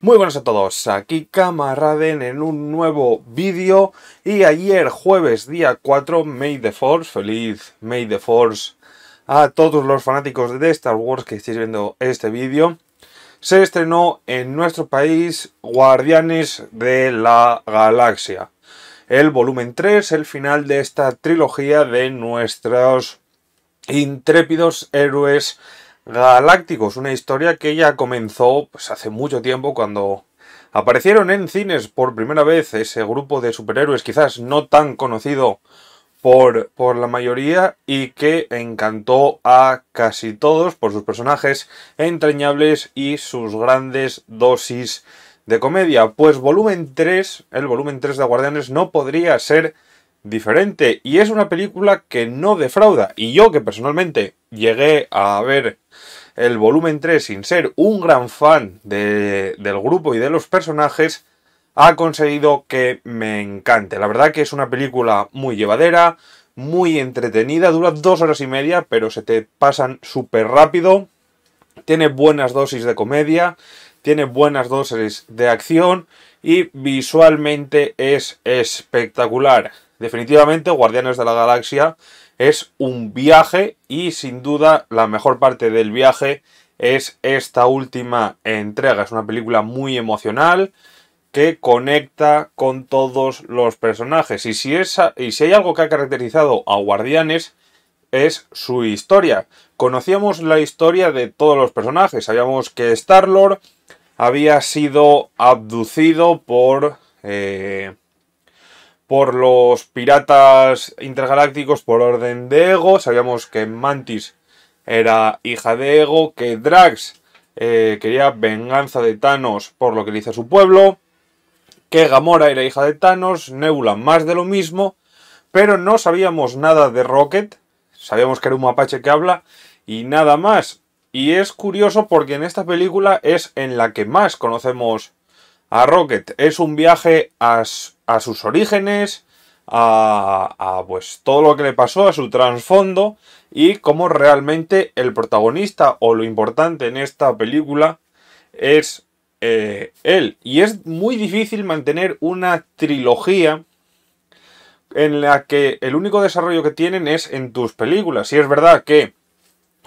Muy buenas a todos, aquí Camaraden en un nuevo vídeo y ayer jueves día 4, May the Force, feliz May the Force a todos los fanáticos de Star Wars que estéis viendo este vídeo, se estrenó en nuestro país Guardianes de la Galaxia, el volumen 3, el final de esta trilogía de nuestros intrépidos héroes Galácticos, una historia que ya comenzó pues, hace mucho tiempo cuando aparecieron en cines por primera vez ese grupo de superhéroes quizás no tan conocido por, por, la mayoría y que encantó a casi todos por sus personajes entrañables y sus grandes dosis de comedia. Pues volumen 3, el volumen 3 de Guardianes no podría ser diferente y es una película que no defrauda. Y yo que personalmente llegué a ver el volumen 3 sin ser un gran fan del grupo y de los personajes, ha conseguido que me encante. La verdad que es una película muy llevadera, muy entretenida, dura dos horas y media, pero se te pasan súper rápido. Tiene buenas dosis de comedia, tiene buenas dosis de acción y visualmente es espectacular. Definitivamente, Guardianes de la Galaxia es un viaje y sin duda la mejor parte del viaje es esta última entrega. Es una película muy emocional que conecta con todos los personajes. Y si, y si hay algo que ha caracterizado a Guardianes es su historia. Conocíamos la historia de todos los personajes. Sabíamos que Star-Lord había sido abducido por... Eh, por los piratas intergalácticos por orden de Ego. Sabíamos que Mantis era hija de Ego, que Drax eh, quería venganza de Thanos por lo que le hizo a su pueblo, que Gamora era hija de Thanos, Nebula más de lo mismo, pero no sabíamos nada de Rocket, sabíamos que era un mapache que habla y nada más. Y es curioso porque en esta película es en la que más conocemos a Rocket. Es un viaje a a sus orígenes, a, pues todo lo que le pasó, a su trasfondo y cómo realmente el protagonista o lo importante en esta película es eh, él. Y es muy difícil mantener una trilogía en la que el único desarrollo que tienen es en tus películas. Si es verdad que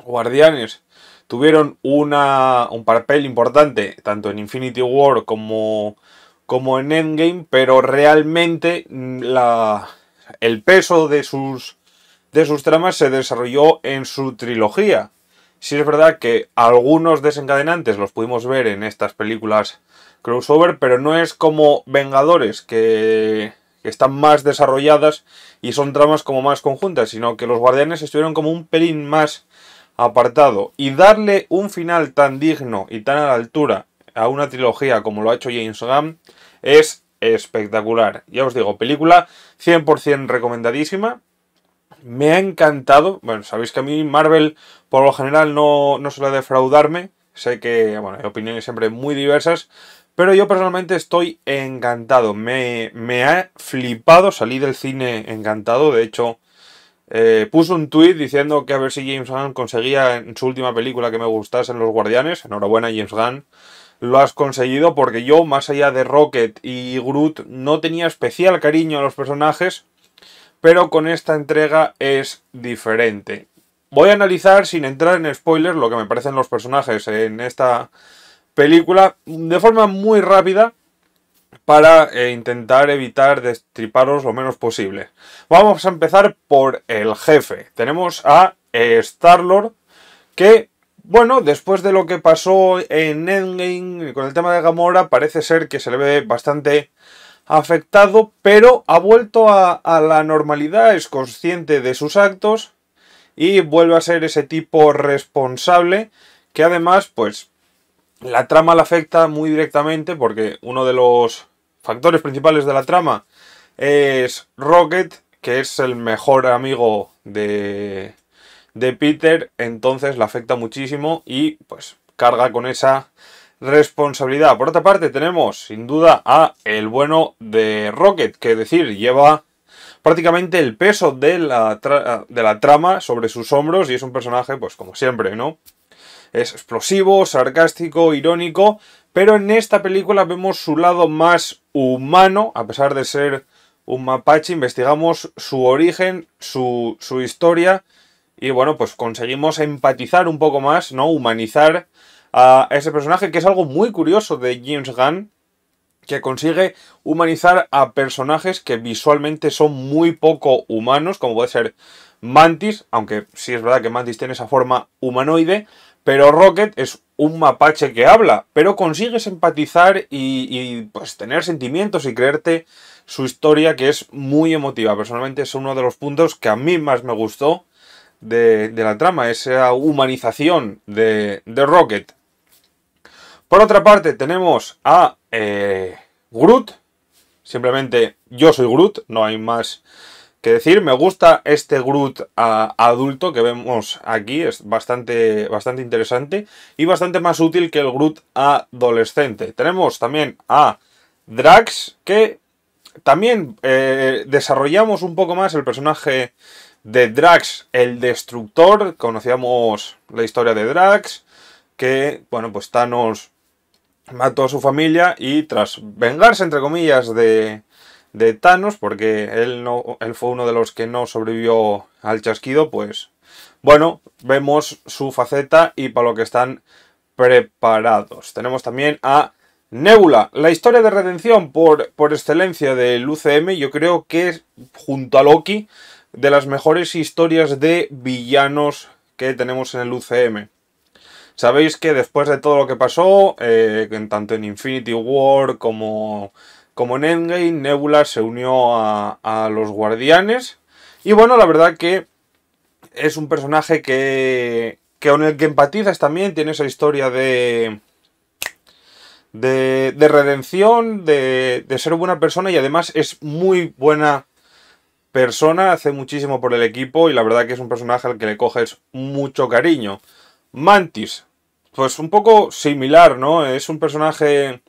Guardianes tuvieron una, un papel importante tanto en Infinity War como como en Endgame, pero realmente mm, la, el peso de sus, de sus tramas se desarrolló en su trilogía. Si es verdad que algunos desencadenantes los pudimos ver en estas películas crossover, pero no es como Vengadores, que, que están más desarrolladas y son tramas como más conjuntas, sino que los Guardianes estuvieron como un pelín más apartado. Y darle un final tan digno y tan a la altura a una trilogía como lo ha hecho James Gunn es espectacular. Ya os digo, película 100% recomendadísima. Me ha encantado. Bueno, sabéis que a mí Marvel por lo general no, no suele defraudarme. Sé que, bueno, hay opiniones siempre muy diversas. Pero yo personalmente estoy encantado. Me, ha flipado. Salí del cine encantado. De hecho, eh, puso un tuit diciendo que a ver si James Gunn conseguía en su última película que me gustase en Los Guardianes. Enhorabuena, James Gunn lo has conseguido porque yo, más allá de Rocket y Groot, no tenía especial cariño a los personajes, pero con esta entrega es diferente. Voy a analizar, sin entrar en spoilers, lo que me parecen los personajes en esta película de forma muy rápida para eh, intentar evitar destriparos lo menos posible. Vamos a empezar por el jefe. Tenemos a eh, Star-Lord que bueno, después de lo que pasó en Endgame con el tema de Gamora, parece ser que se le ve bastante afectado, pero ha vuelto a, la normalidad, es consciente de sus actos y vuelve a ser ese tipo responsable que además, pues, la trama la afecta muy directamente porque uno de los factores principales de la trama es Rocket, que es el mejor amigo de, de Peter, entonces la afecta muchísimo y pues carga con esa responsabilidad. Por otra parte, tenemos sin duda a el bueno de Rocket, que decir, lleva prácticamente el peso de la, de la trama sobre sus hombros y es un personaje, pues como siempre, ¿no? Es explosivo, sarcástico, irónico, pero en esta película vemos su lado más humano, a pesar de ser un mapache, investigamos su origen, su, su historia y bueno, pues conseguimos empatizar un poco más, ¿no? Humanizar a ese personaje, que es algo muy curioso de James Gunn, que consigue humanizar a personajes que visualmente son muy poco humanos, como puede ser Mantis, aunque sí es verdad que Mantis tiene esa forma humanoide, pero Rocket es un mapache que habla, pero consigues empatizar y, pues tener sentimientos y creerte su historia que es muy emotiva. Personalmente es uno de los puntos que a mí más me gustó de, la trama, esa humanización de, de, Rocket. Por otra parte, tenemos a eh, Groot. Simplemente yo soy Groot, no hay más que decir. Me gusta este Groot adulto que vemos aquí, es bastante, bastante interesante y bastante más útil que el Groot adolescente. Tenemos también a Drax, que también eh, desarrollamos un poco más el personaje de Drax el Destructor. Conocíamos la historia de Drax, que, bueno, pues Thanos mató a su familia y tras vengarse, entre comillas, de, de Thanos, porque él, no, él fue uno de los que no sobrevivió al chasquido, pues, bueno, vemos su faceta y para lo que están preparados. Tenemos también a Nebula, la historia de redención por, por excelencia del UCM, yo creo que junto a Loki de las mejores historias de villanos que tenemos en el UCM. Sabéis que después de todo lo que pasó, eh, tanto en Infinity War como, como en Endgame, Nebula se unió a, los Guardianes. Y bueno, la verdad que es un personaje que, que con el que empatizas también, tiene esa historia de, de, de redención, de, de, ser buena persona y además es muy buena persona, hace muchísimo por el equipo y la verdad que es un personaje al que le coges mucho cariño. Mantis, pues un poco similar, ¿no? Es un personaje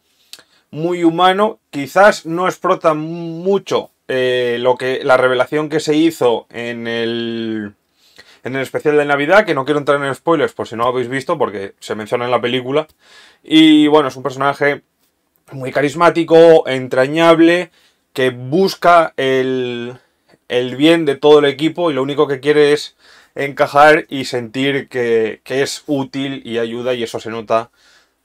muy humano, quizás no explota mucho eh, lo que, la revelación que se hizo en el, en el especial de Navidad, que no quiero entrar en spoilers por si no lo habéis visto, porque se menciona en la película. Y bueno, es un personaje muy carismático, entrañable, que busca el, el bien de todo el equipo y lo único que quiere es encajar y sentir que, es útil y ayuda y eso se nota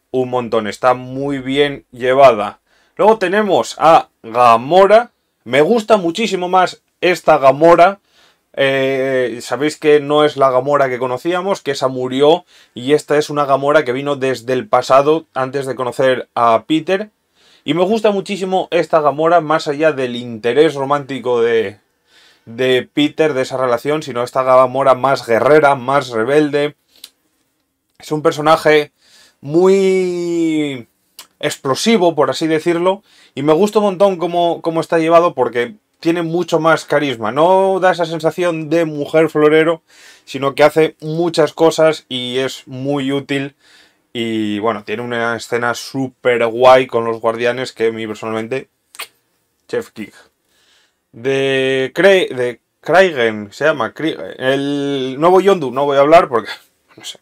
un montón. Está muy bien llevada. Luego tenemos a Gamora. Me gusta muchísimo más esta Gamora. Eh, sabéis que no es la Gamora que conocíamos, que esa murió y esta es una Gamora que vino desde el pasado antes de conocer a Peter. Y me gusta muchísimo esta Gamora, más allá del interés romántico de, de Peter, de esa relación, sino esta Mora más guerrera, más rebelde. Es un personaje muy explosivo, por así decirlo, y me gusta un montón cómo, cómo está llevado porque tiene mucho más carisma. No da esa sensación de mujer florero, sino que hace muchas cosas y es muy útil. Y bueno, tiene una escena súper guay con los guardianes que a mí personalmente, chef kick de, de se llama, el nuevo Yondu, no voy a hablar porque, no sé,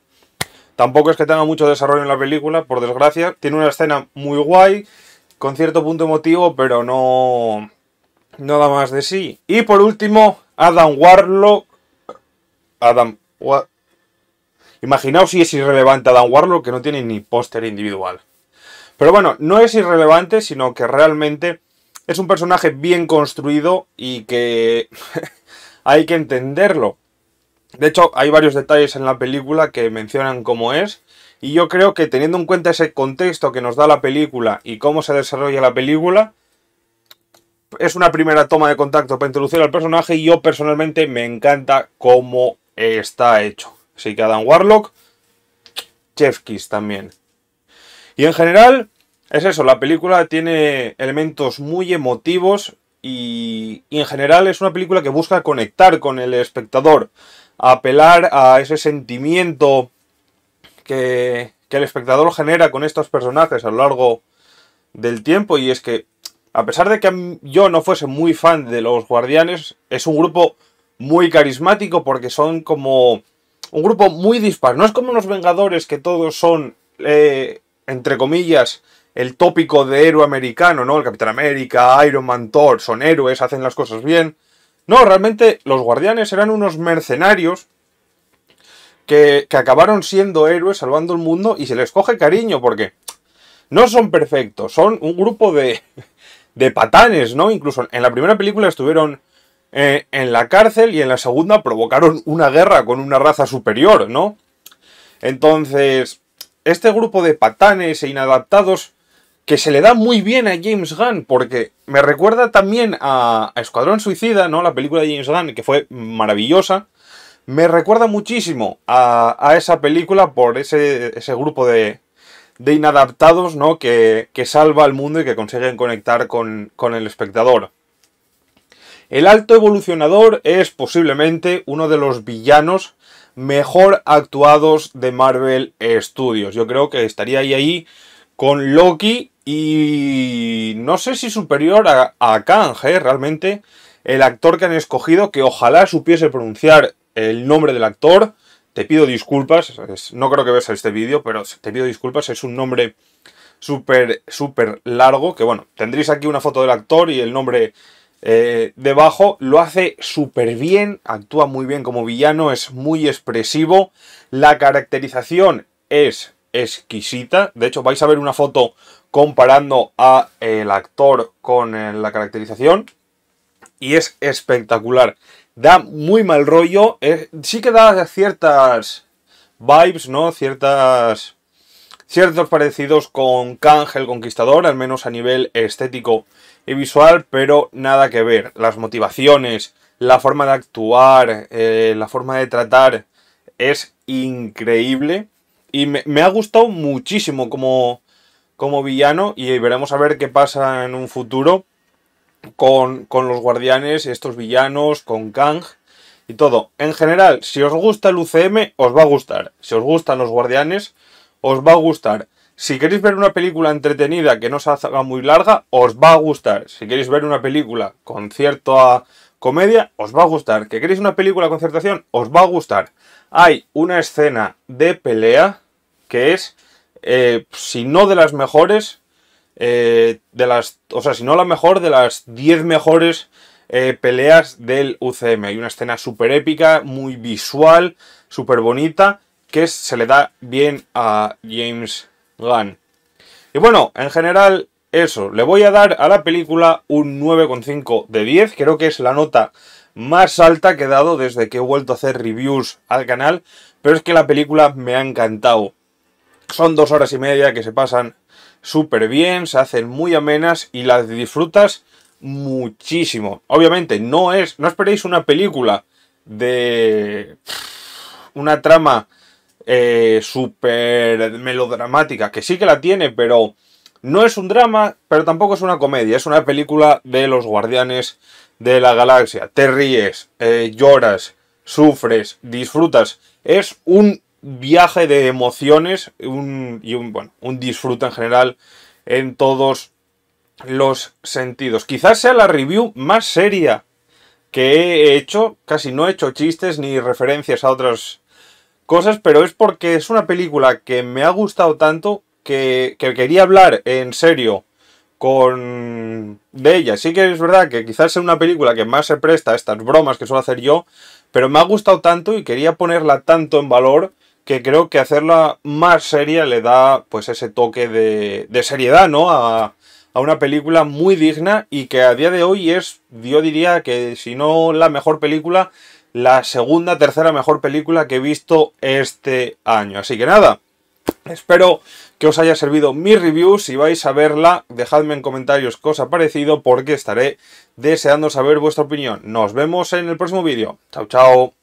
tampoco es que tenga mucho desarrollo en la película, por desgracia, tiene una escena muy guay, con cierto punto emotivo, pero no, nada da más de sí. Y por último, Adam Warlock, Adam, imaginaos si es irrelevante Adam Warlock, que no tiene ni póster individual. Pero bueno, no es irrelevante, sino que realmente es un personaje bien construido y que hay que entenderlo. De hecho, hay varios detalles en la película que mencionan cómo es. Y yo creo que teniendo en cuenta ese contexto que nos da la película y cómo se desarrolla la película, es una primera toma de contacto para introducir al personaje y yo personalmente me encanta cómo está hecho. Así que Adam Warlock, Chefkis también. Y en general, es eso, la película tiene elementos muy emotivos y, en general es una película que busca conectar con el espectador, apelar a ese sentimiento que, el espectador genera con estos personajes a lo largo del tiempo y es que a pesar de que yo no fuese muy fan de los guardianes, es un grupo muy carismático porque son como un grupo muy dispar. No es como los Vengadores que todos son, eh, entre comillas, el tópico de héroe americano, ¿no? El Capitán América, Iron Man, Thor, son héroes, hacen las cosas bien. No, realmente los guardianes eran unos mercenarios que, acabaron siendo héroes, salvando el mundo y se les coge cariño porque no son perfectos, son un grupo de, de patanes, ¿no? Incluso en la primera película estuvieron eh, en la cárcel y en la segunda provocaron una guerra con una raza superior, ¿no? Entonces, este grupo de patanes e inadaptados que se le da muy bien a James Gunn, porque me recuerda también a, Escuadrón Suicida, ¿no? La película de James Gunn, que fue maravillosa. Me recuerda muchísimo a, esa película por ese, grupo de, inadaptados, ¿no? Que, salva al mundo y que consiguen conectar con, con el espectador. El alto evolucionador es posiblemente uno de los villanos mejor actuados de Marvel Studios. Yo creo que estaría ahí, ahí con Loki y no sé si superior a, a Kang, ¿eh? realmente, el actor que han escogido, que ojalá supiese pronunciar el nombre del actor. Te pido disculpas, no creo que veas este vídeo, pero te pido disculpas, es un nombre súper, súper largo, que bueno, tendréis aquí una foto del actor y el nombre eh, debajo. Lo hace súper bien, actúa muy bien como villano, es muy expresivo. La caracterización es exquisita. De hecho, vais a ver una foto comparando a el actor con eh, la caracterización. Y es espectacular. Da muy mal rollo. Eh, sí que da ciertas vibes, ¿no? Ciertas. Ciertos parecidos con Kang el Conquistador, al menos a nivel estético y visual, pero nada que ver. Las motivaciones, la forma de actuar, eh, la forma de tratar es increíble. Y me, ha gustado muchísimo como, como villano y veremos a ver qué pasa en un futuro con, los guardianes, estos villanos, con Kang y todo. En general, si os gusta el UCM, os va a gustar. Si os gustan los guardianes, os va a gustar. Si queréis ver una película entretenida que no se haga muy larga, os va a gustar. Si queréis ver una película con cierta comedia, os va a gustar. Que queréis una película con cierta os va a gustar. Hay una escena de pelea que es, eh, si no de las mejores, eh, de las, o sea, si no la mejor, de las 10 mejores eh, peleas del UCM. Hay una escena súper épica, muy visual, súper bonita, que se le da bien a James Gunn. Y bueno, en general, eso. Le voy a dar a la película un 9,5 de 10. Creo que es la nota más alta que he dado desde que he vuelto a hacer reviews al canal. Pero es que la película me ha encantado. Son dos horas y media que se pasan súper bien, se hacen muy amenas y las disfrutas muchísimo. Obviamente, no es. No esperéis una película de. una trama eh, súper melodramática. Que sí que la tiene, pero. No es un drama, pero tampoco es una comedia. Es una película de los guardianes de la galaxia. Te ríes, eh, lloras, sufres, disfrutas. Es un viaje de emociones un, y un, bueno, un disfrute en general en todos los sentidos. Quizás sea la review más seria que he hecho, casi no he hecho chistes ni referencias a otras cosas, pero es porque es una película que me ha gustado tanto que, que quería hablar en serio con de ella. Sí que es verdad que quizás sea una película que más se presta a estas bromas que suelo hacer yo, pero me ha gustado tanto y quería ponerla tanto en valor que creo que hacerla más seria le da pues ese toque de, seriedad, ¿no? A, a, una película muy digna y que a día de hoy es, yo diría que si no la mejor película, la segunda, tercera mejor película que he visto este año. Así que nada, espero que os haya servido mi review. Si vais a verla, dejadme en comentarios cosa os parecido porque estaré deseando saber vuestra opinión. Nos vemos en el próximo vídeo. Chao, chao.